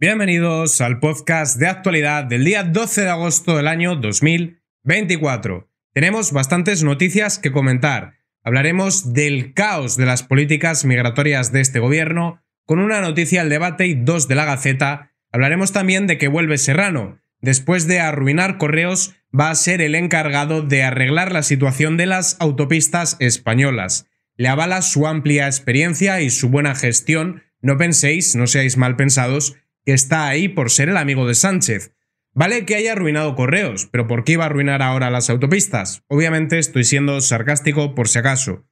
Bienvenidos al podcast de actualidad del día 12 de agosto del año 2024. Tenemos bastantes noticias que comentar. Hablaremos del caos de las políticas migratorias de este gobierno, con una noticia al debate y dos de la Gaceta. Hablaremos también de que vuelve Serrano. Después de arruinar correos, va a ser el encargado de arreglar la situación de las autopistas españolas. Le avala su amplia experiencia y su buena gestión. No penséis, no seáis mal pensados, que está ahí por ser el amigo de Sánchez. Vale que haya arruinado correos, pero ¿por qué iba a arruinar ahora las autopistas? Obviamente estoy siendo sarcástico por si acaso.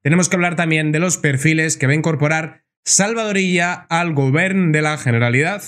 Tenemos que hablar también de los perfiles que va a incorporar Salvadorilla al gobierno de la Generalidad.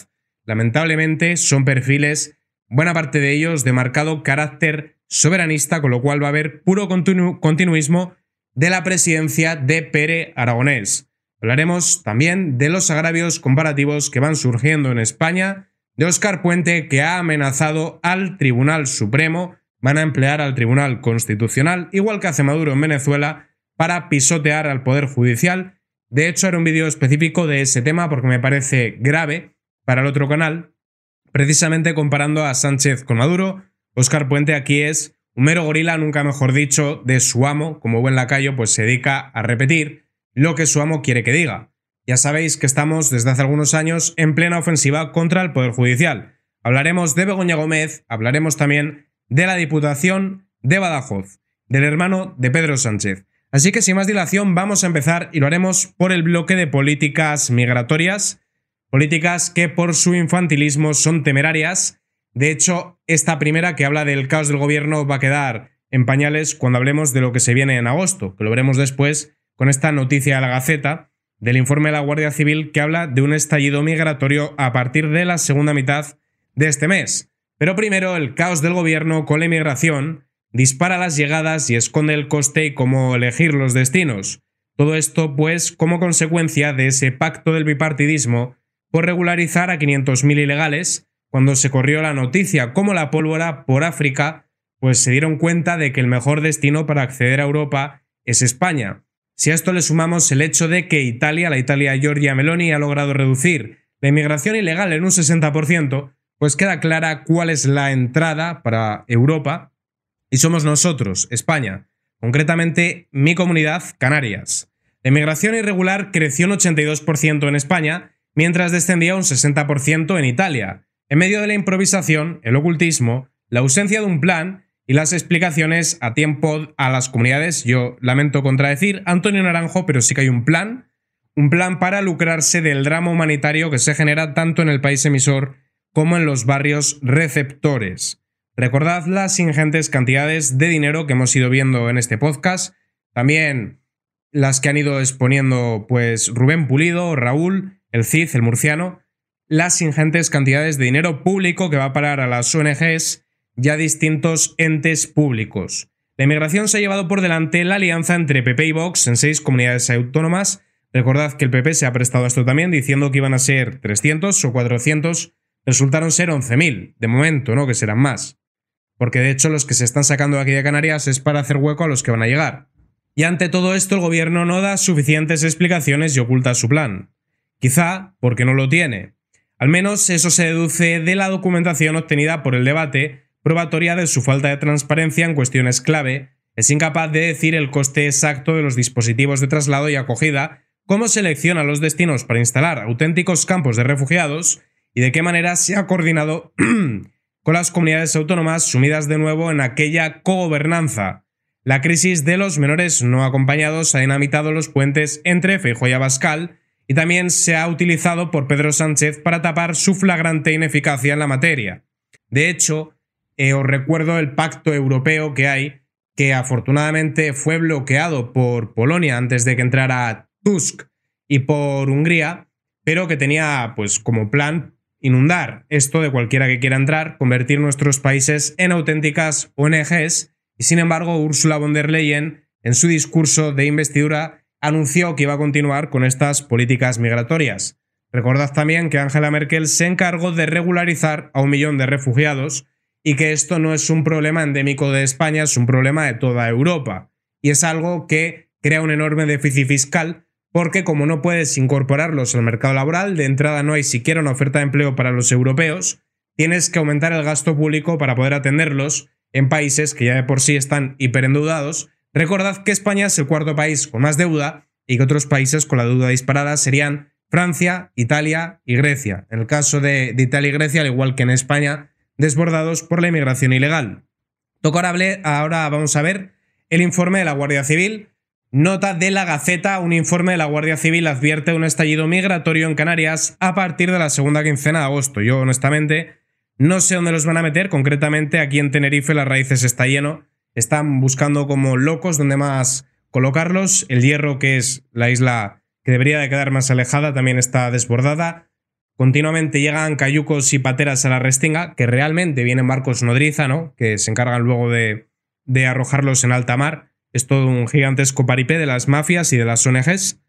Lamentablemente son perfiles, buena parte de ellos, de marcado carácter soberanista, con lo cual va a haber puro continuismo de la presidencia de Pere Aragonés. Hablaremos también de los agravios comparativos que van surgiendo en España, de Oscar Puente que ha amenazado al Tribunal Supremo, van a emplear al Tribunal Constitucional, igual que hace Maduro en Venezuela, para pisotear al Poder Judicial. De hecho, haré un vídeo específico de ese tema porque me parece grave para el otro canal, precisamente comparando a Sánchez con Maduro. Oscar Puente aquí es un mero gorila, nunca mejor dicho, de su amo, como buen lacayo, pues se dedica a repetir lo que su amo quiere que diga. Ya sabéis que estamos desde hace algunos años en plena ofensiva contra el Poder Judicial. Hablaremos de Begoña Gómez, hablaremos también de la Diputación de Badajoz, del hermano de Pedro Sánchez. Así que sin más dilación vamos a empezar y lo haremos por el bloque de políticas migratorias, políticas que por su infantilismo son temerarias. De hecho, esta primera que habla del caos del gobierno va a quedar en pañales cuando hablemos de lo que se viene en agosto, que lo veremos después con esta noticia a la Gaceta del informe de la Guardia Civil que habla de un estallido migratorio a partir de la segunda mitad de este mes. Pero primero, el caos del gobierno con la inmigración dispara las llegadas y esconde el coste y cómo elegir los destinos. Todo esto, pues, como consecuencia de ese pacto del bipartidismo por regularizar a 500.000 ilegales, cuando se corrió la noticia como la pólvora por África, pues se dieron cuenta de que el mejor destino para acceder a Europa es España. Si a esto le sumamos el hecho de que Italia, la Italia Giorgia Meloni, ha logrado reducir la inmigración ilegal en un 60%, pues queda clara cuál es la entrada para Europa y somos nosotros, España, concretamente mi comunidad, Canarias. La inmigración irregular creció un 82% en España, mientras descendía un 60% en Italia. En medio de la improvisación, el ocultismo, la ausencia de un plan y las explicaciones a tiempo a las comunidades. Yo lamento contradecir Antonio Naranjo, pero sí que hay un plan, un plan para lucrarse del drama humanitario que se genera tanto en el país emisor como en los barrios receptores. Recordad las ingentes cantidades de dinero que hemos ido viendo en este podcast, también las que han ido exponiendo pues Rubén Pulido, Raúl, el CID, el murciano, las ingentes cantidades de dinero público que va a parar a las ONGs ya distintos entes públicos. La inmigración se ha llevado por delante la alianza entre PP y Vox en seis comunidades autónomas. Recordad que el PP se ha prestado a esto también, diciendo que iban a ser 300 o 400, resultaron ser 11.000, de momento, ¿no? Que serán más. Porque de hecho los que se están sacando de aquí de Canarias es para hacer hueco a los que van a llegar. Y ante todo esto el gobierno no da suficientes explicaciones y oculta su plan. Quizá porque no lo tiene. Al menos eso se deduce de la documentación obtenida por el debate probatoria de su falta de transparencia en cuestiones clave, es incapaz de decir el coste exacto de los dispositivos de traslado y acogida, cómo selecciona los destinos para instalar auténticos campos de refugiados y de qué manera se ha coordinado con las comunidades autónomas sumidas de nuevo en aquella co-gobernanza. La crisis de los menores no acompañados ha dinamitado los puentes entre Feijo y Abascal y también se ha utilizado por Pedro Sánchez para tapar su flagrante ineficacia en la materia. De hecho, eh, os recuerdo el pacto europeo que hay, que afortunadamente fue bloqueado por Polonia antes de que entrara Tusk y por Hungría, pero que tenía pues como plan inundar esto de cualquiera que quiera entrar, convertir nuestros países en auténticas ONGs, y sin embargo Ursula von der Leyen en su discurso de investidura anunció que iba a continuar con estas políticas migratorias. Recordad también que Angela Merkel se encargó de regularizar a un millón de refugiados, y que esto no es un problema endémico de España, es un problema de toda Europa. Y es algo que crea un enorme déficit fiscal porque como no puedes incorporarlos al mercado laboral, de entrada no hay siquiera una oferta de empleo para los europeos, tienes que aumentar el gasto público para poder atenderlos en países que ya de por sí están hiperendeudados. Recordad que España es el cuarto país con más deuda y que otros países con la deuda disparada serían Francia, Italia y Grecia. En el caso de, de Italia y Grecia, al igual que en España, desbordados por la inmigración ilegal. Tocorable, ahora vamos a ver el informe de la Guardia Civil. Nota de la Gaceta, un informe de la Guardia Civil advierte un estallido migratorio en Canarias a partir de la segunda quincena de agosto. Yo, honestamente, no sé dónde los van a meter, concretamente aquí en Tenerife las raíces está lleno. Están buscando como locos dónde más colocarlos. El Hierro, que es la isla que debería de quedar más alejada, también está desbordada. Continuamente llegan cayucos y pateras a la restinga, que realmente vienen barcos nodriza, ¿no? Que se encargan luego de, de arrojarlos en alta mar. Es todo un gigantesco paripé de las mafias y de las ONGs.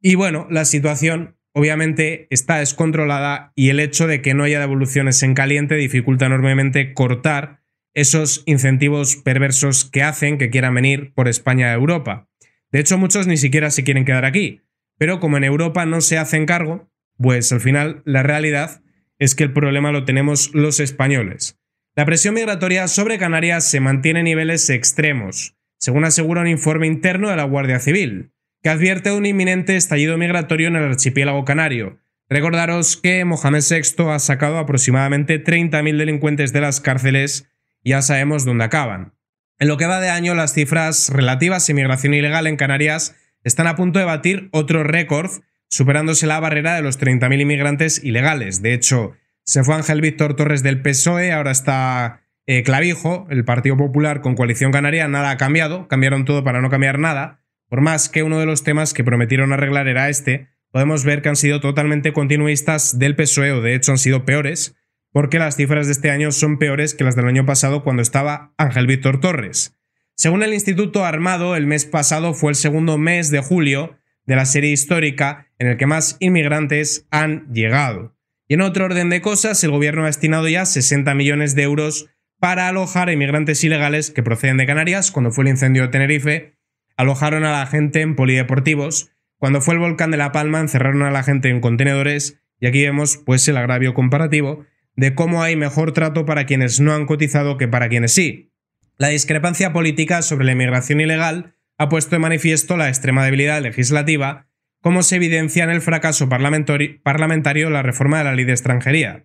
Y bueno, la situación obviamente está descontrolada y el hecho de que no haya devoluciones en caliente dificulta enormemente cortar esos incentivos perversos que hacen que quieran venir por España a Europa. De hecho, muchos ni siquiera se quieren quedar aquí, pero como en Europa no se hacen cargo, pues al final la realidad es que el problema lo tenemos los españoles. La presión migratoria sobre Canarias se mantiene a niveles extremos, según asegura un informe interno de la Guardia Civil, que advierte de un inminente estallido migratorio en el archipiélago canario. Recordaros que Mohamed VI ha sacado aproximadamente 30.000 delincuentes de las cárceles y ya sabemos dónde acaban. En lo que va de año, las cifras relativas a inmigración ilegal en Canarias están a punto de batir otro récord superándose la barrera de los 30.000 inmigrantes ilegales. De hecho, se fue Ángel Víctor Torres del PSOE, ahora está eh, Clavijo, el Partido Popular con Coalición Canaria, nada ha cambiado, cambiaron todo para no cambiar nada. Por más que uno de los temas que prometieron arreglar era este, podemos ver que han sido totalmente continuistas del PSOE o de hecho han sido peores, porque las cifras de este año son peores que las del año pasado cuando estaba Ángel Víctor Torres. Según el Instituto Armado, el mes pasado fue el segundo mes de julio de la serie histórica en el que más inmigrantes han llegado. Y en otro orden de cosas, el gobierno ha destinado ya 60 millones de euros para alojar a inmigrantes ilegales que proceden de Canarias. Cuando fue el incendio de Tenerife, alojaron a la gente en polideportivos. Cuando fue el volcán de La Palma, encerraron a la gente en contenedores. Y aquí vemos pues el agravio comparativo de cómo hay mejor trato para quienes no han cotizado que para quienes sí. La discrepancia política sobre la inmigración ilegal ha puesto de manifiesto la extrema debilidad legislativa, como se evidencia en el fracaso parlamentario de la reforma de la ley de extranjería.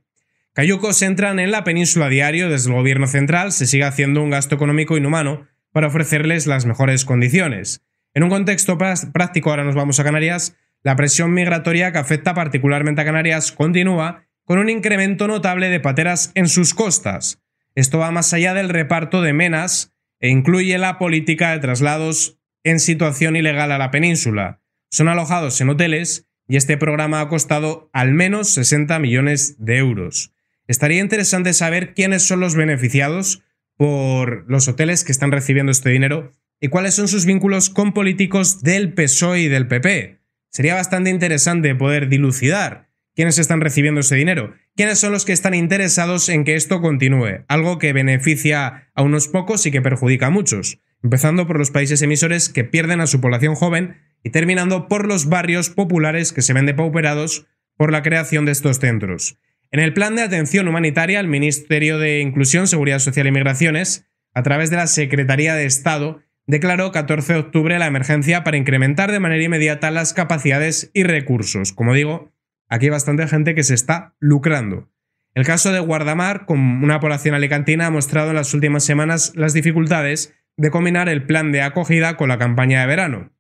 Cayucos entran en la península diario desde el gobierno central, se sigue haciendo un gasto económico inhumano para ofrecerles las mejores condiciones. En un contexto práctico, ahora nos vamos a Canarias, la presión migratoria que afecta particularmente a Canarias continúa con un incremento notable de pateras en sus costas. Esto va más allá del reparto de menas e incluye la política de traslados en situación ilegal a la península. Son alojados en hoteles y este programa ha costado al menos 60 millones de euros. Estaría interesante saber quiénes son los beneficiados por los hoteles que están recibiendo este dinero y cuáles son sus vínculos con políticos del PSOE y del PP. Sería bastante interesante poder dilucidar quiénes están recibiendo ese dinero, quiénes son los que están interesados en que esto continúe, algo que beneficia a unos pocos y que perjudica a muchos empezando por los países emisores que pierden a su población joven y terminando por los barrios populares que se ven depauperados por la creación de estos centros. En el plan de atención humanitaria, el Ministerio de Inclusión, Seguridad Social y Migraciones, a través de la Secretaría de Estado, declaró 14 de octubre la emergencia para incrementar de manera inmediata las capacidades y recursos. Como digo, aquí hay bastante gente que se está lucrando. El caso de Guardamar, con una población alicantina, ha mostrado en las últimas semanas las dificultades de combinar el plan de acogida con la campaña de verano.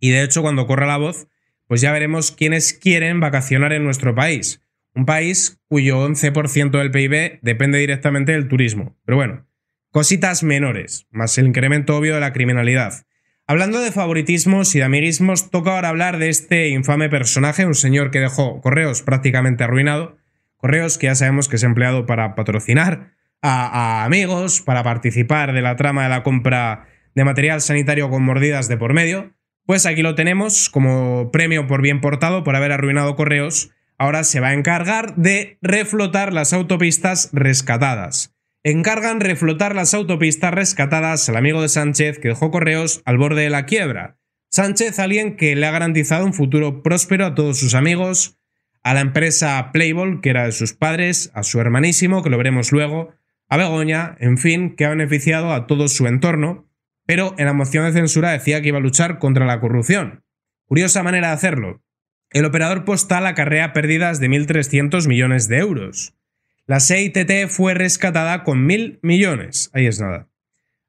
Y de hecho, cuando corra la voz, pues ya veremos quiénes quieren vacacionar en nuestro país. Un país cuyo 11% del PIB depende directamente del turismo. Pero bueno, cositas menores, más el incremento obvio de la criminalidad. Hablando de favoritismos y de amiguismos, toca ahora hablar de este infame personaje, un señor que dejó Correos prácticamente arruinado, Correos que ya sabemos que se ha empleado para patrocinar a, amigos para participar de la trama de la compra de material sanitario con mordidas de por medio. Pues aquí lo tenemos como premio por bien portado, por haber arruinado correos. Ahora se va a encargar de reflotar las autopistas rescatadas. Encargan reflotar las autopistas rescatadas al amigo de Sánchez que dejó correos al borde de la quiebra. Sánchez, alguien que le ha garantizado un futuro próspero a todos sus amigos, a la empresa Playboy, que era de sus padres, a su hermanísimo, que lo veremos luego, a Begoña, en fin, que ha beneficiado a todo su entorno, pero en la moción de censura decía que iba a luchar contra la corrupción. Curiosa manera de hacerlo. El operador postal acarrea pérdidas de 1.300 millones de euros. La CITT fue rescatada con 1.000 millones. Ahí es nada.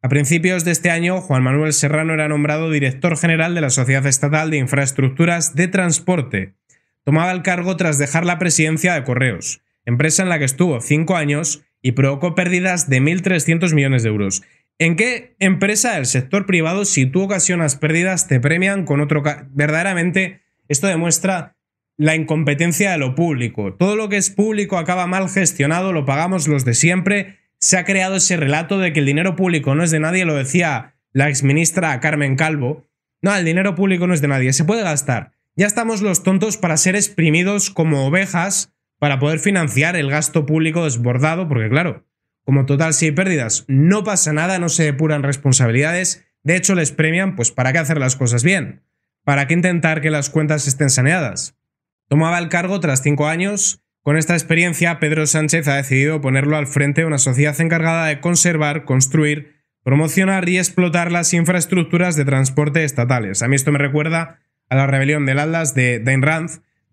A principios de este año, Juan Manuel Serrano era nombrado director general de la Sociedad Estatal de Infraestructuras de Transporte. Tomaba el cargo tras dejar la presidencia de Correos, empresa en la que estuvo cinco años y provocó pérdidas de 1.300 millones de euros. ¿En qué empresa del sector privado, si tú ocasionas pérdidas, te premian con otro... Verdaderamente, esto demuestra la incompetencia de lo público. Todo lo que es público acaba mal gestionado, lo pagamos los de siempre. Se ha creado ese relato de que el dinero público no es de nadie, lo decía la exministra Carmen Calvo. No, el dinero público no es de nadie, se puede gastar. Ya estamos los tontos para ser exprimidos como ovejas para poder financiar el gasto público desbordado, porque claro, como total si hay pérdidas, no pasa nada, no se depuran responsabilidades, de hecho les premian, pues ¿para qué hacer las cosas bien? ¿Para qué intentar que las cuentas estén saneadas? Tomaba el cargo tras cinco años. Con esta experiencia, Pedro Sánchez ha decidido ponerlo al frente de una sociedad encargada de conservar, construir, promocionar y explotar las infraestructuras de transporte estatales. A mí esto me recuerda a la rebelión del Atlas de Dain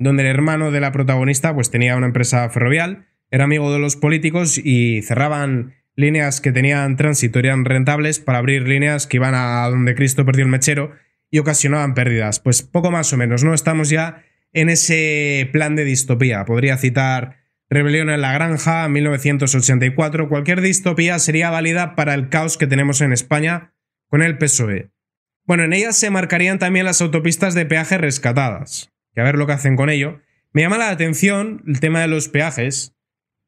donde el hermano de la protagonista pues tenía una empresa ferrovial, era amigo de los políticos y cerraban líneas que tenían tránsito rentables para abrir líneas que iban a donde Cristo perdió el mechero y ocasionaban pérdidas. Pues poco más o menos, ¿no? Estamos ya en ese plan de distopía. Podría citar Rebelión en la Granja, 1984. Cualquier distopía sería válida para el caos que tenemos en España con el PSOE. Bueno, en ellas se marcarían también las autopistas de peaje rescatadas que a ver lo que hacen con ello. Me llama la atención el tema de los peajes,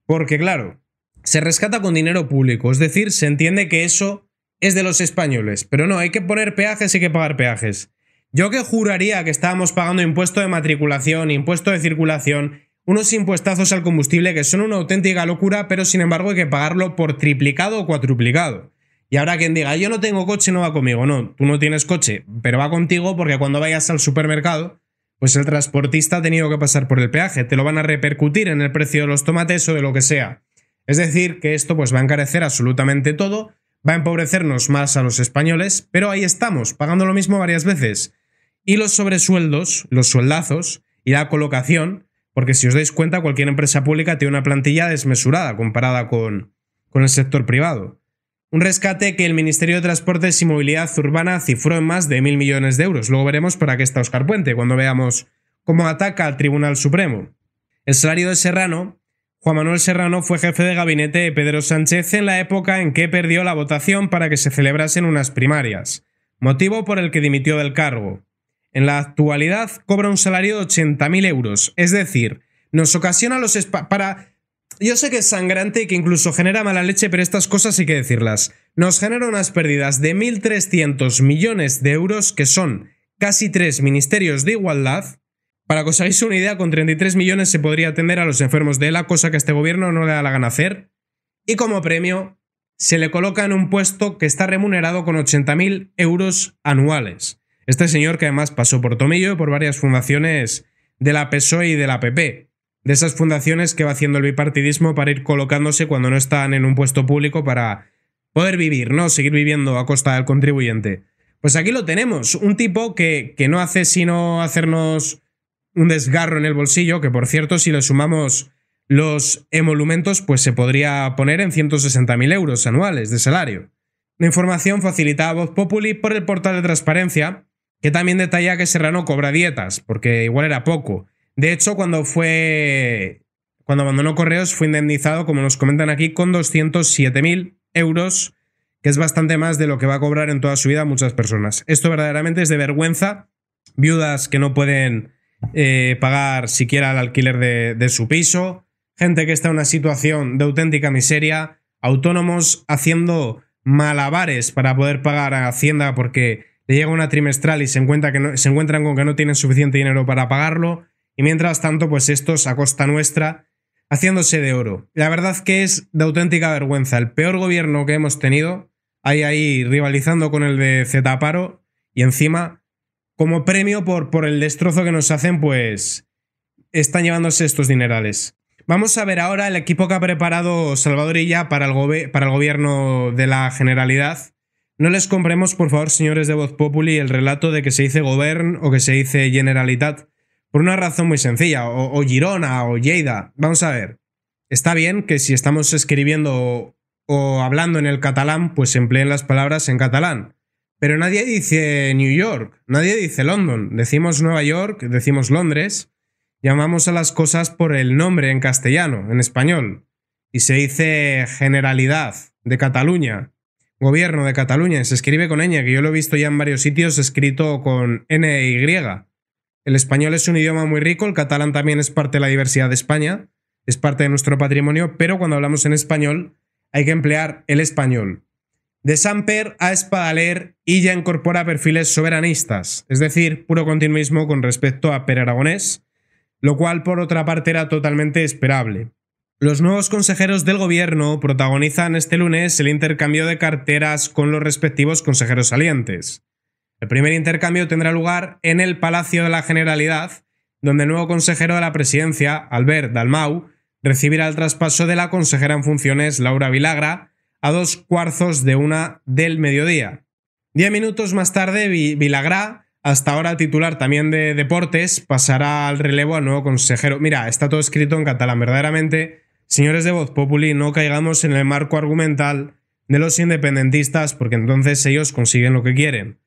porque claro, se rescata con dinero público, es decir, se entiende que eso es de los españoles, pero no, hay que poner peajes, y hay que pagar peajes. Yo que juraría que estábamos pagando impuesto de matriculación, impuesto de circulación, unos impuestazos al combustible que son una auténtica locura, pero sin embargo hay que pagarlo por triplicado o cuatruplicado. Y ahora quien diga, yo no tengo coche, no va conmigo. No, tú no tienes coche, pero va contigo porque cuando vayas al supermercado pues el transportista ha tenido que pasar por el peaje, te lo van a repercutir en el precio de los tomates o de lo que sea. Es decir, que esto pues va a encarecer absolutamente todo, va a empobrecernos más a los españoles, pero ahí estamos, pagando lo mismo varias veces. Y los sobresueldos, los sueldazos y la colocación, porque si os dais cuenta, cualquier empresa pública tiene una plantilla desmesurada comparada con, con el sector privado. Un rescate que el Ministerio de Transportes y Movilidad Urbana cifró en más de mil millones de euros. Luego veremos para qué está Oscar Puente cuando veamos cómo ataca al Tribunal Supremo. El salario de Serrano. Juan Manuel Serrano fue jefe de gabinete de Pedro Sánchez en la época en que perdió la votación para que se celebrasen unas primarias, motivo por el que dimitió del cargo. En la actualidad cobra un salario de 80.000 euros, es decir, nos ocasiona los... Para, yo sé que es sangrante y que incluso genera mala leche, pero estas cosas hay que decirlas. Nos genera unas pérdidas de 1.300 millones de euros, que son casi tres ministerios de igualdad. Para que os hagáis una idea, con 33 millones se podría atender a los enfermos de la cosa que este gobierno no le da la gana hacer. Y como premio, se le coloca en un puesto que está remunerado con 80.000 euros anuales. Este señor que además pasó por Tomillo y por varias fundaciones de la PSOE y de la PP de esas fundaciones que va haciendo el bipartidismo para ir colocándose cuando no están en un puesto público para poder vivir, ¿no? Seguir viviendo a costa del contribuyente. Pues aquí lo tenemos, un tipo que, que no hace sino hacernos un desgarro en el bolsillo, que por cierto, si le sumamos los emolumentos, pues se podría poner en 160.000 euros anuales de salario. La información facilitada a Voz Populi por el portal de transparencia, que también detalla que Serrano cobra dietas, porque igual era poco, de hecho, cuando fue. Cuando abandonó Correos fue indemnizado, como nos comentan aquí, con 207.000 euros, que es bastante más de lo que va a cobrar en toda su vida muchas personas. Esto verdaderamente es de vergüenza. Viudas que no pueden eh, pagar siquiera el alquiler de, su piso, gente que está en una situación de auténtica miseria, autónomos haciendo malabares para poder pagar a Hacienda porque le llega una trimestral y se, encuentra que se encuentran con que no tienen suficiente dinero para pagarlo. Y mientras tanto, pues estos a costa nuestra, haciéndose de oro. La verdad que es de auténtica vergüenza. El peor gobierno que hemos tenido, hay ahí rivalizando con el de Zetaparo, y encima, como premio por, por el destrozo que nos hacen, pues están llevándose estos dinerales. Vamos a ver ahora el equipo que ha preparado Salvador Illa para el, para el gobierno de la Generalidad. No les compremos, por favor, señores de Voz Populi, el relato de que se dice Gobern o que se dice Generalitat, por una razón muy sencilla, o, Girona o Lleida. Vamos a ver, está bien que si estamos escribiendo o hablando en el catalán, pues empleen las palabras en catalán. Pero nadie dice New York, nadie dice London. Decimos Nueva York, decimos Londres. Llamamos a las cosas por el nombre en castellano, en español. Y se dice Generalidad de Cataluña, Gobierno de Cataluña. Se escribe con ñ, que yo lo he visto ya en varios sitios escrito con n y. El español es un idioma muy rico, el catalán también es parte de la diversidad de España, es parte de nuestro patrimonio, pero cuando hablamos en español hay que emplear el español. De Samper a Espadaler, y ya incorpora perfiles soberanistas, es decir, puro continuismo con respecto a Per Aragonés, lo cual por otra parte era totalmente esperable. Los nuevos consejeros del gobierno protagonizan este lunes el intercambio de carteras con los respectivos consejeros salientes. El primer intercambio tendrá lugar en el Palacio de la Generalidad, donde el nuevo consejero de la presidencia, Albert Dalmau, recibirá el traspaso de la consejera en funciones, Laura Vilagra, a dos cuarzos de una del mediodía. Diez minutos más tarde, Vilagra, hasta ahora titular también de deportes, pasará al relevo al nuevo consejero. Mira, está todo escrito en catalán, verdaderamente. Señores de Voz Populi, no caigamos en el marco argumental de los independentistas, porque entonces ellos consiguen lo que quieren.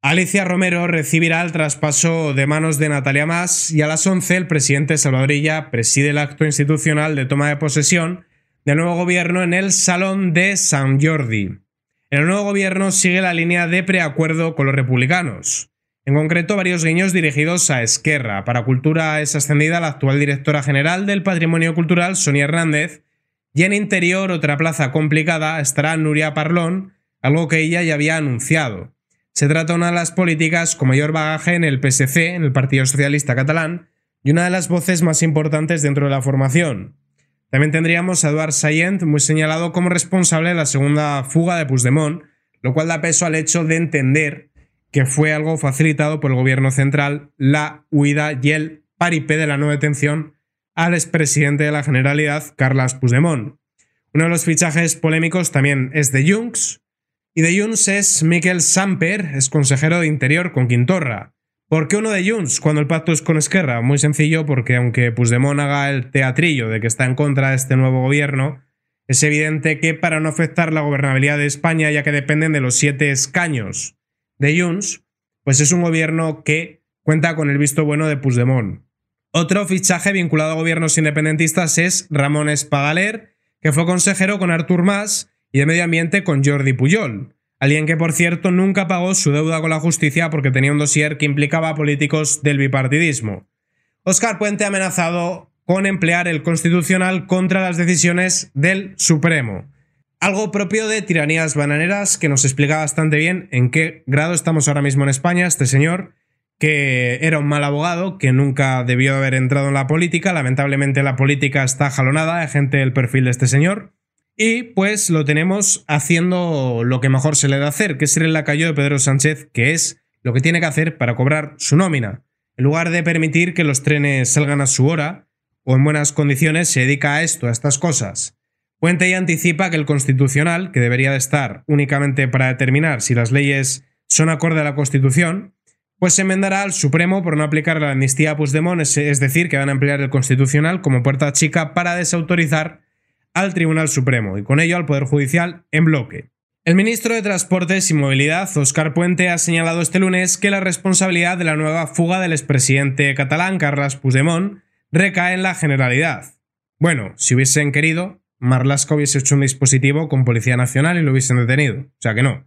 Alicia Romero recibirá el traspaso de manos de Natalia Mas y a las 11 el presidente Salvadorilla preside el acto institucional de toma de posesión del nuevo gobierno en el Salón de San Jordi. El nuevo gobierno sigue la línea de preacuerdo con los republicanos. En concreto, varios guiños dirigidos a Esquerra. Para Cultura es ascendida la actual directora general del Patrimonio Cultural, Sonia Hernández, y en Interior, otra plaza complicada, estará Nuria Parlón, algo que ella ya había anunciado. Se trata de una de las políticas con mayor bagaje en el PSC, en el Partido Socialista Catalán, y una de las voces más importantes dentro de la formación. También tendríamos a Eduard Sayent, muy señalado como responsable de la segunda fuga de Puigdemont, lo cual da peso al hecho de entender que fue algo facilitado por el gobierno central la huida y el paripé de la no detención al expresidente de la Generalidad, Carles Puigdemont. Uno de los fichajes polémicos también es de Junks, y de Junts es Miquel Samper, es consejero de Interior con Quintorra. ¿Por qué uno de Junts cuando el pacto es con Esquerra? Muy sencillo, porque aunque Puigdemont haga el teatrillo de que está en contra de este nuevo gobierno, es evidente que para no afectar la gobernabilidad de España, ya que dependen de los siete escaños de Junts, pues es un gobierno que cuenta con el visto bueno de Puigdemont. Otro fichaje vinculado a gobiernos independentistas es Ramón Espagaler, que fue consejero con Artur Mas y de Medio Ambiente con Jordi Puyol, alguien que por cierto nunca pagó su deuda con la justicia porque tenía un dossier que implicaba a políticos del bipartidismo. Oscar Puente ha amenazado con emplear el constitucional contra las decisiones del Supremo. Algo propio de tiranías bananeras que nos explica bastante bien en qué grado estamos ahora mismo en España este señor, que era un mal abogado, que nunca debió haber entrado en la política. Lamentablemente la política está jalonada de gente del perfil de este señor. Y pues lo tenemos haciendo lo que mejor se le da hacer, que es ser el lacayo de Pedro Sánchez, que es lo que tiene que hacer para cobrar su nómina. En lugar de permitir que los trenes salgan a su hora o en buenas condiciones, se dedica a esto, a estas cosas. Puente y anticipa que el Constitucional, que debería de estar únicamente para determinar si las leyes son acorde a la Constitución, pues se enmendará al Supremo por no aplicar la amnistía a Puigdemont, es decir, que van a emplear el Constitucional como puerta chica para desautorizar al Tribunal Supremo y con ello al Poder Judicial en bloque. El ministro de Transportes y Movilidad, Óscar Puente, ha señalado este lunes que la responsabilidad de la nueva fuga del expresidente catalán Carles Puigdemont recae en la Generalidad. Bueno, si hubiesen querido, Marlasco hubiese hecho un dispositivo con Policía Nacional y lo hubiesen detenido. O sea que no.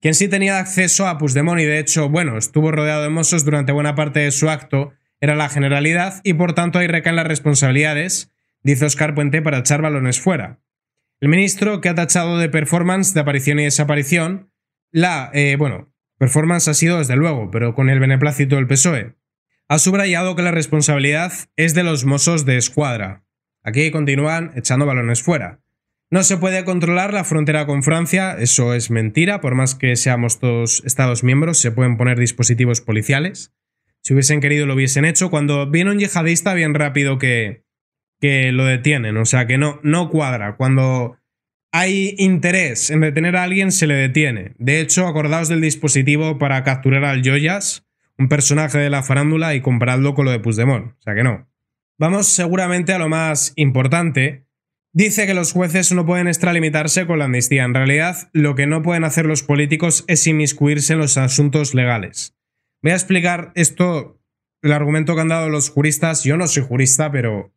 Quien sí tenía acceso a Puigdemont y de hecho, bueno, estuvo rodeado de mozos durante buena parte de su acto, era la Generalidad y por tanto ahí recaen las responsabilidades dice Oscar Puente para echar balones fuera. El ministro, que ha tachado de performance de aparición y desaparición, la, eh, bueno, performance ha sido desde luego, pero con el beneplácito del PSOE, ha subrayado que la responsabilidad es de los mozos de escuadra. Aquí continúan echando balones fuera. No se puede controlar la frontera con Francia, eso es mentira, por más que seamos todos Estados miembros, se pueden poner dispositivos policiales. Si hubiesen querido lo hubiesen hecho, cuando viene un yihadista bien rápido que, que lo detienen. O sea, que no, no cuadra. Cuando hay interés en detener a alguien, se le detiene. De hecho, acordaos del dispositivo para capturar al Joyas, un personaje de la farándula, y comparadlo con lo de Puigdemont. O sea, que no. Vamos seguramente a lo más importante. Dice que los jueces no pueden extralimitarse con la amnistía. En realidad, lo que no pueden hacer los políticos es inmiscuirse en los asuntos legales. Voy a explicar esto, el argumento que han dado los juristas. Yo no soy jurista, pero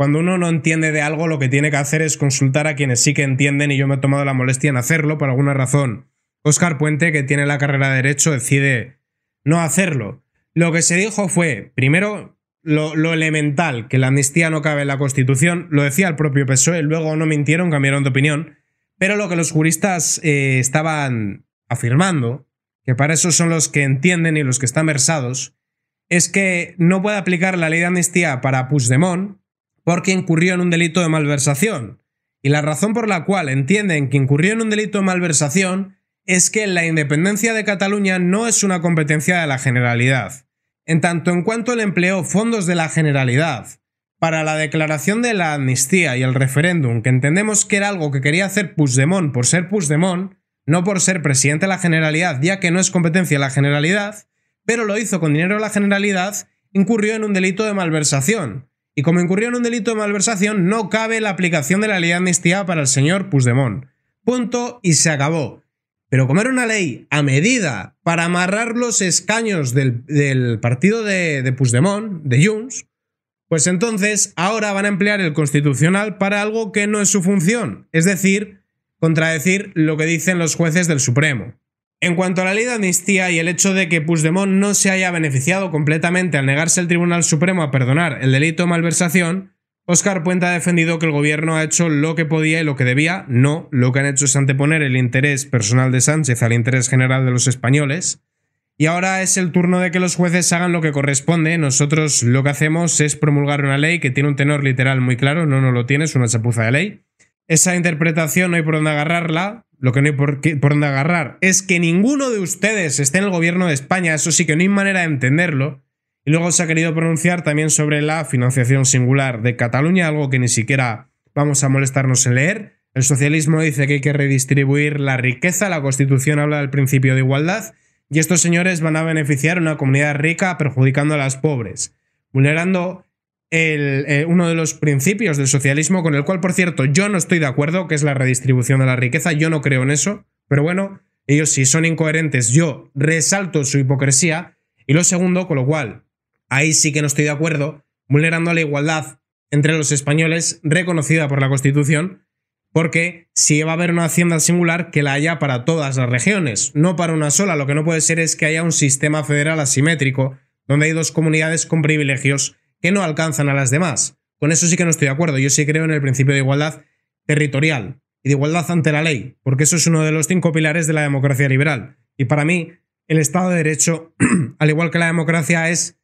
cuando uno no entiende de algo, lo que tiene que hacer es consultar a quienes sí que entienden y yo me he tomado la molestia en hacerlo por alguna razón. Oscar Puente, que tiene la carrera de Derecho, decide no hacerlo. Lo que se dijo fue, primero, lo, elemental, que la amnistía no cabe en la Constitución, lo decía el propio PSOE, luego no mintieron, cambiaron de opinión, pero lo que los juristas eh, estaban afirmando, que para eso son los que entienden y los que están versados, es que no puede aplicar la ley de amnistía para Puigdemont, porque incurrió en un delito de malversación. Y la razón por la cual entienden que incurrió en un delito de malversación es que la independencia de Cataluña no es una competencia de la Generalidad, en tanto en cuanto él empleó fondos de la Generalidad para la declaración de la amnistía y el referéndum, que entendemos que era algo que quería hacer Puigdemont por ser Puigdemont, no por ser presidente de la Generalidad, ya que no es competencia de la Generalidad, pero lo hizo con dinero de la Generalidad, incurrió en un delito de malversación, y como incurrió en un delito de malversación, no cabe la aplicación de la ley de amnistía para el señor Puigdemont. Punto y se acabó. Pero como era una ley a medida para amarrar los escaños del, partido de, de de Junts, pues entonces ahora van a emplear el constitucional para algo que no es su función, es decir, contradecir lo que dicen los jueces del Supremo. En cuanto a la ley de amnistía y el hecho de que Puigdemont no se haya beneficiado completamente al negarse el Tribunal Supremo a perdonar el delito de malversación, Oscar Puente ha defendido que el gobierno ha hecho lo que podía y lo que debía, no lo que han hecho es anteponer el interés personal de Sánchez al interés general de los españoles. Y ahora es el turno de que los jueces hagan lo que corresponde. Nosotros lo que hacemos es promulgar una ley que tiene un tenor literal muy claro, no, no lo tiene, es una chapuza de ley. Esa interpretación no hay por dónde agarrarla, lo que no hay por, dónde agarrar es que ninguno de ustedes esté en el gobierno de España, eso sí que no hay manera de entenderlo. Y luego se ha querido pronunciar también sobre la financiación singular de Cataluña, algo que ni siquiera vamos a molestarnos en leer. El socialismo dice que hay que redistribuir la riqueza, la constitución habla del principio de igualdad, y estos señores van a beneficiar a una comunidad rica perjudicando a las pobres, vulnerando eh, uno de los principios del socialismo, con el cual, por cierto, yo no estoy de acuerdo, que es la redistribución de la riqueza, yo no creo en eso, pero bueno, ellos sí son incoherentes, yo resalto su hipocresía, y lo segundo, con lo cual, ahí sí que no estoy de acuerdo, vulnerando la igualdad entre los españoles reconocida por la Constitución, porque si va a haber una hacienda singular, que la haya para todas las regiones, no para una sola, lo que no puede ser es que haya un sistema federal asimétrico, donde hay dos comunidades con privilegios que no alcanzan a las demás. Con eso sí que no estoy de acuerdo. Yo sí creo en el principio de igualdad territorial y de igualdad ante la ley, porque eso es uno de los cinco pilares de la democracia liberal. Y para mí, el Estado de Derecho, al igual que la democracia, es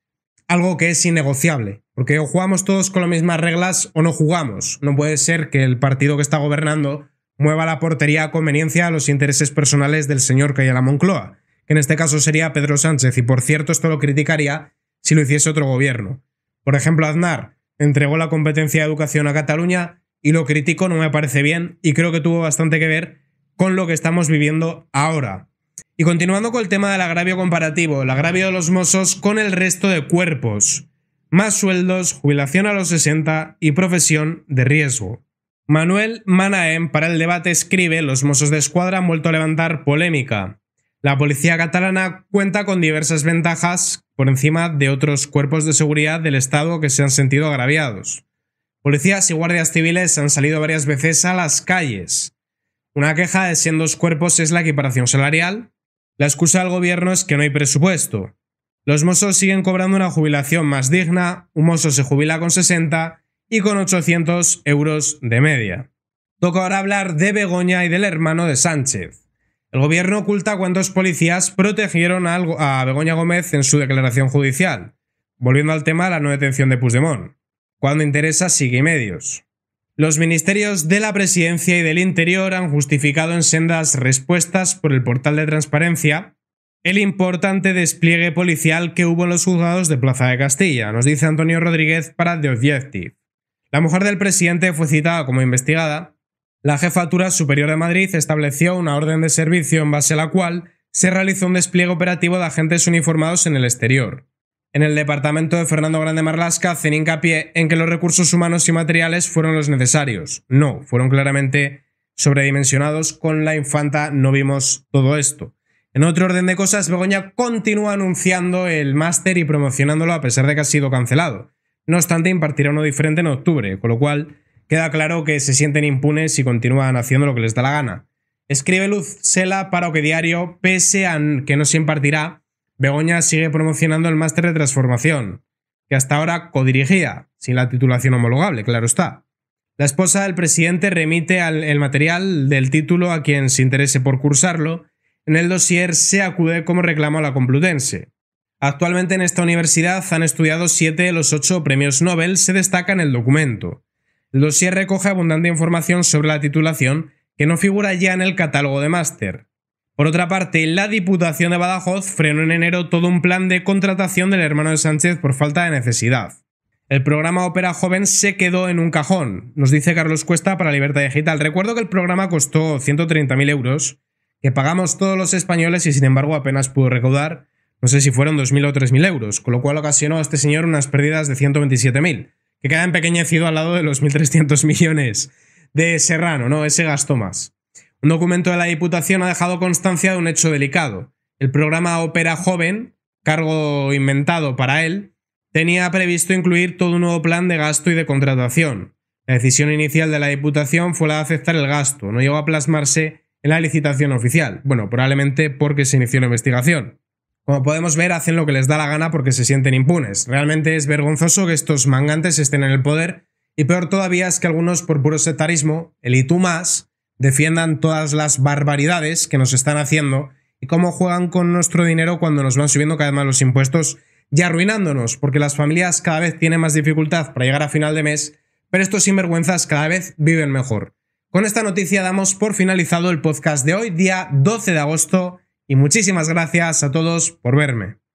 algo que es innegociable, porque o jugamos todos con las mismas reglas o no jugamos. No puede ser que el partido que está gobernando mueva la portería a conveniencia a los intereses personales del señor que Moncloa, que en este caso sería Pedro Sánchez, y por cierto esto lo criticaría si lo hiciese otro gobierno. Por ejemplo, Aznar entregó la competencia de educación a Cataluña y lo critico, no me parece bien y creo que tuvo bastante que ver con lo que estamos viviendo ahora. Y continuando con el tema del agravio comparativo, el agravio de los mozos con el resto de cuerpos. Más sueldos, jubilación a los 60 y profesión de riesgo. Manuel Manaem para el debate escribe, los mozos de escuadra han vuelto a levantar polémica. La policía catalana cuenta con diversas ventajas por encima de otros cuerpos de seguridad del Estado que se han sentido agraviados. Policías y guardias civiles han salido varias veces a las calles. Una queja de dos cuerpos es la equiparación salarial. La excusa del gobierno es que no hay presupuesto. Los mozos siguen cobrando una jubilación más digna, un mozo se jubila con 60 y con 800 euros de media. Toca ahora hablar de Begoña y del hermano de Sánchez. El gobierno oculta cuántos policías protegieron a Begoña Gómez en su declaración judicial. Volviendo al tema de la no detención de Puigdemont. Cuando interesa, sigue medios. Los ministerios de la Presidencia y del Interior han justificado en sendas respuestas por el portal de transparencia el importante despliegue policial que hubo en los juzgados de Plaza de Castilla, nos dice Antonio Rodríguez para The Objective. La mujer del presidente fue citada como investigada la Jefatura Superior de Madrid estableció una orden de servicio en base a la cual se realizó un despliegue operativo de agentes uniformados en el exterior. En el departamento de Fernando Grande Marlasca hacen hincapié en que los recursos humanos y materiales fueron los necesarios. No, fueron claramente sobredimensionados. Con la infanta no vimos todo esto. En otro orden de cosas, Begoña continúa anunciando el máster y promocionándolo a pesar de que ha sido cancelado. No obstante, impartirá uno diferente en octubre, con lo cual Queda claro que se sienten impunes y continúan haciendo lo que les da la gana. Escribe Luz Sela para que Diario, pese a que no se impartirá, Begoña sigue promocionando el máster de transformación, que hasta ahora codirigía, sin la titulación homologable, claro está. La esposa del presidente remite el material del título a quien se interese por cursarlo. En el dossier se acude como reclamo a la Complutense. Actualmente en esta universidad han estudiado siete de los ocho premios Nobel, se destaca en el documento. Dossier recoge abundante información sobre la titulación que no figura ya en el catálogo de máster. Por otra parte, la Diputación de Badajoz frenó en enero todo un plan de contratación del hermano de Sánchez por falta de necesidad. El programa Opera Joven se quedó en un cajón, nos dice Carlos Cuesta para Libertad Digital. Recuerdo que el programa costó 130.000 euros, que pagamos todos los españoles y sin embargo apenas pudo recaudar, no sé si fueron 2.000 o 3.000 euros, con lo cual ocasionó a este señor unas pérdidas de 127.000 queda empequeñecido al lado de los 1.300 millones de Serrano, ¿no? Ese gasto más. Un documento de la Diputación ha dejado constancia de un hecho delicado. El programa Opera Joven, cargo inventado para él, tenía previsto incluir todo un nuevo plan de gasto y de contratación. La decisión inicial de la Diputación fue la de aceptar el gasto, no llegó a plasmarse en la licitación oficial. Bueno, probablemente porque se inició la investigación. Como podemos ver, hacen lo que les da la gana porque se sienten impunes. Realmente es vergonzoso que estos mangantes estén en el poder, y peor todavía es que algunos, por puro sectarismo, el y tú más, defiendan todas las barbaridades que nos están haciendo y cómo juegan con nuestro dinero cuando nos van subiendo cada vez más los impuestos y arruinándonos, porque las familias cada vez tienen más dificultad para llegar a final de mes, pero estos sinvergüenzas cada vez viven mejor. Con esta noticia damos por finalizado el podcast de hoy, día 12 de agosto y muchísimas gracias a todos por verme.